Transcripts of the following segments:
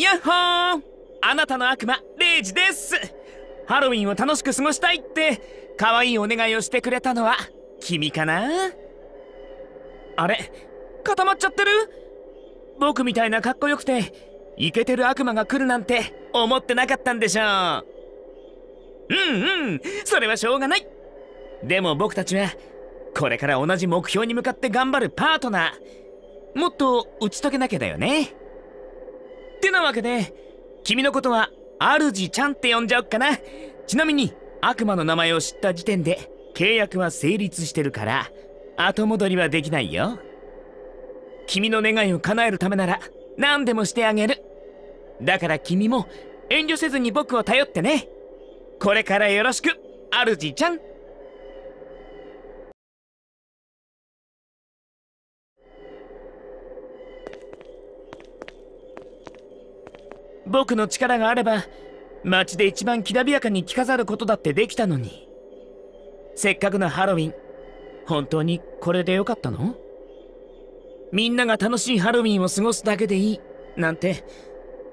やっほーあなたの悪魔、レイジですハロウィンを楽しく過ごしたいって、可愛いお願いをしてくれたのは、君かなあれ固まっちゃってる僕みたいなかっこよくて、イケてる悪魔が来るなんて思ってなかったんでしょう。うんうん、それはしょうがないでも僕たちは、これから同じ目標に向かって頑張るパートナー。もっと打ち解けなきゃだよね。ってなわけで君のことは主ちゃんって呼んじゃおっかなちなみに悪魔の名前を知った時点で契約は成立してるから後戻りはできないよ君の願いを叶えるためなら何でもしてあげるだから君も遠慮せずに僕を頼ってねこれからよろしく主ちゃん僕の力があれば街で一番きらびやかに着飾ることだってできたのにせっかくのハロウィン本当にこれでよかったのみんなが楽しいハロウィンを過ごすだけでいいなんて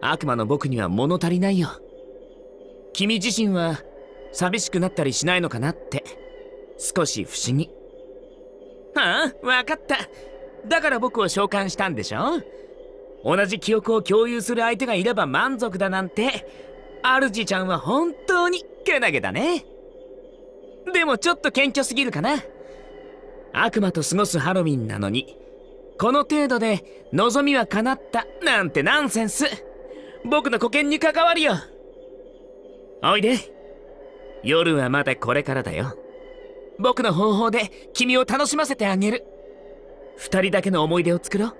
悪魔の僕には物足りないよ君自身は寂しくなったりしないのかなって少し不思議はあ分かっただから僕を召喚したんでしょ同じ記憶を共有する相手がいれば満足だなんて主ちゃんは本当にけなげだねでもちょっと謙虚すぎるかな悪魔と過ごすハロウィンなのにこの程度で望みは叶ったなんてナンセンス僕の保険に関わるよおいで夜はまだこれからだよ僕の方法で君を楽しませてあげる2人だけの思い出を作ろう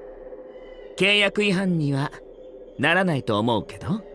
契約違反にはならないと思うけど